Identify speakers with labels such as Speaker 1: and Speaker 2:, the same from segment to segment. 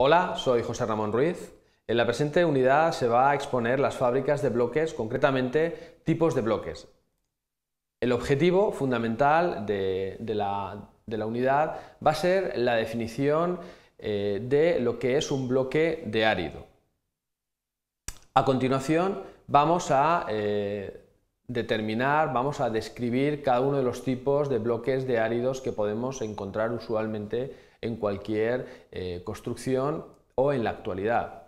Speaker 1: Hola, soy José Ramón Ruiz. En la presente unidad se va a exponer las fábricas de bloques, concretamente tipos de bloques. El objetivo fundamental de, la, unidad va a ser la definición eh, de lo que es un bloque de árido. A continuación vamos a eh, determinar, vamos a describir cada uno de los tipos de bloques de áridos que podemos encontrar usualmente en cualquier eh, construcción o en la actualidad.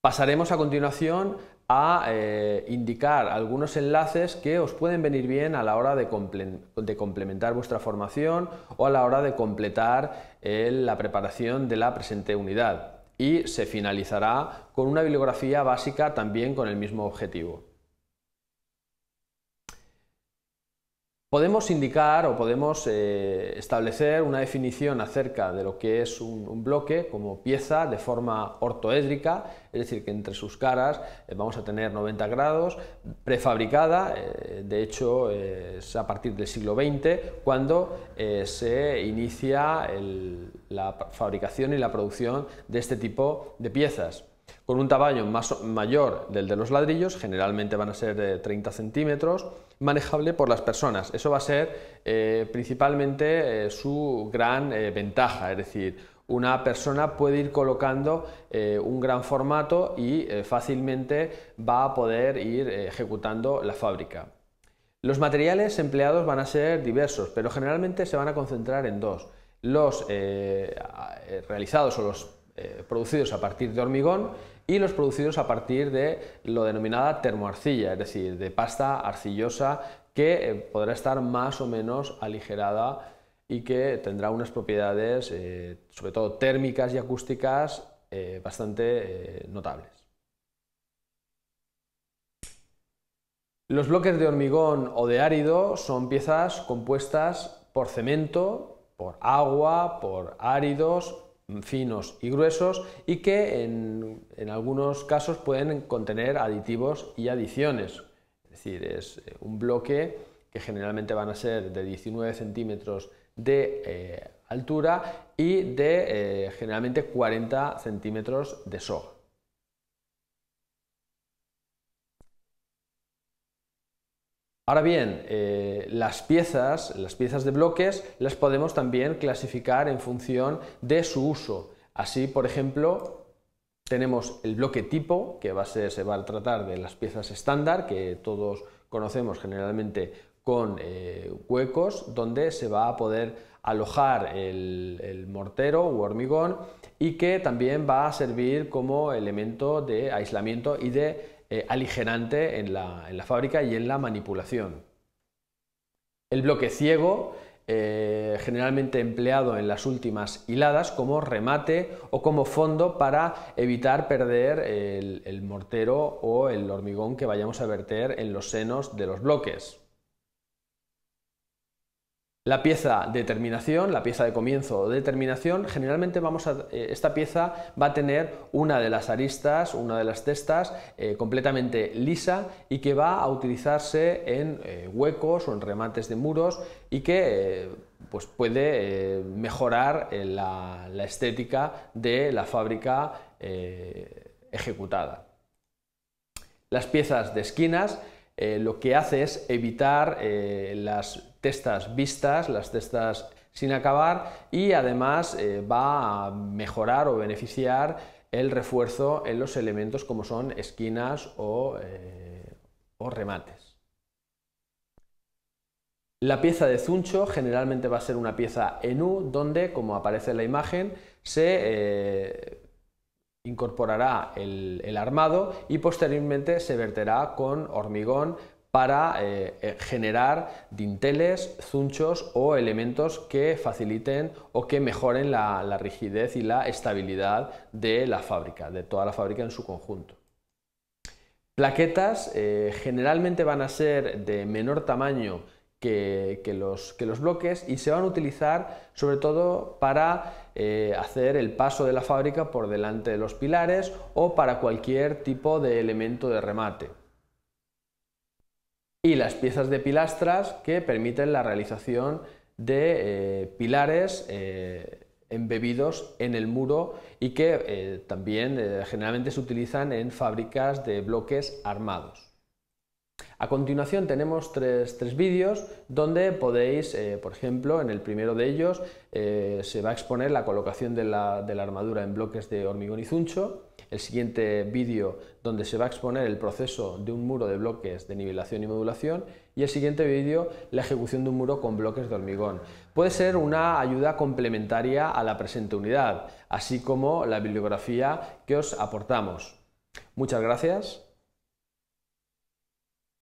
Speaker 1: Pasaremos a continuación a eh, indicar algunos enlaces que os pueden venir bien a la hora de, complementar vuestra formación o a la hora de completar la preparación de la presente unidad. Y se finalizará con una bibliografía básica también con el mismo objetivo. Podemos indicar o podemos eh, establecer una definición acerca de lo que es un, bloque como pieza de forma ortoédrica, es decir, que entre sus caras eh, vamos a tener 90 grados, prefabricada, eh, de hecho es a partir del siglo XX cuando se inicia la fabricación y la producción de este tipo de piezas con un tamaño más, mayor del de los ladrillos, generalmente van a ser de 30 centímetros, manejable por las personas. Eso va a ser eh, principalmente eh, su gran eh, ventaja, es decir, una persona puede ir colocando un gran formato y fácilmente va a poder ir ejecutando la fábrica. Los materiales empleados van a ser diversos, pero generalmente se van a concentrar en dos. Los realizados o los producidos a partir de hormigón y los producidos a partir de lo denominada termoarcilla, es decir, de pasta arcillosa que eh, podrá estar más o menos aligerada y que tendrá unas propiedades, eh, sobre todo térmicas y acústicas, eh, bastante notables. Los bloques de hormigón o de árido son piezas compuestas por cemento, por agua, por áridos finos y gruesos y que en, algunos casos pueden contener aditivos y adiciones. Es decir, es eh, un bloque que generalmente van a ser de 19 centímetros de eh, altura y de eh, generalmente 40 centímetros de soja. Ahora bien, eh, las piezas, las piezas de bloques, las podemos también clasificar en función de su uso. Así, por ejemplo, tenemos el bloque tipo, que va a ser, se va a tratar de las piezas estándar, que todos conocemos generalmente con eh, huecos, donde se va a poder alojar el, el mortero o hormigón y que también va a servir como elemento de aislamiento y de eh, aligerante en la, fábrica y en la manipulación. El bloque ciego, eh, generalmente empleado en las últimas hiladas como remate o como fondo para evitar perder el mortero o el hormigón que vayamos a verter en los senos de los bloques. La pieza de terminación, la pieza de comienzo o de terminación, generalmente vamos a, eh, esta pieza va a tener una de las aristas, una de las testas eh, completamente lisa y que va a utilizarse en eh, huecos o en remates de muros y que pues puede mejorar la, estética de la fábrica ejecutada. Las piezas de esquinas lo que hace es evitar las testas vistas, las testas sin acabar y además eh, va a mejorar o beneficiar el refuerzo en los elementos como son esquinas eh, o, remates. La pieza de zuncho generalmente va a ser una pieza en U donde, como aparece en la imagen, se eh, incorporará el, armado y posteriormente se verterá con hormigón para eh, eh, generar dinteles, zunchos o elementos que faciliten o que mejoren la, rigidez y la estabilidad de la fábrica, de toda la fábrica en su conjunto. Plaquetas eh, generalmente van a ser de menor tamaño que, los, bloques y se van a utilizar sobre todo para hacer el paso de la fábrica por delante de los pilares o para cualquier tipo de elemento de remate y las piezas de pilastras que permiten la realización de eh, pilares eh, embebidos en el muro y que eh, también generalmente se utilizan en fábricas de bloques armados. A continuación tenemos tres, vídeos donde podéis, eh, por ejemplo, en el primero de ellos eh, se va a exponer la colocación de la, de la armadura en bloques de hormigón y zuncho, el siguiente vídeo donde se va a exponer el proceso de un muro de bloques de nivelación y modulación y el siguiente vídeo la ejecución de un muro con bloques de hormigón. Puede ser una ayuda complementaria a la presente unidad, así como la bibliografía que os aportamos. Muchas gracias.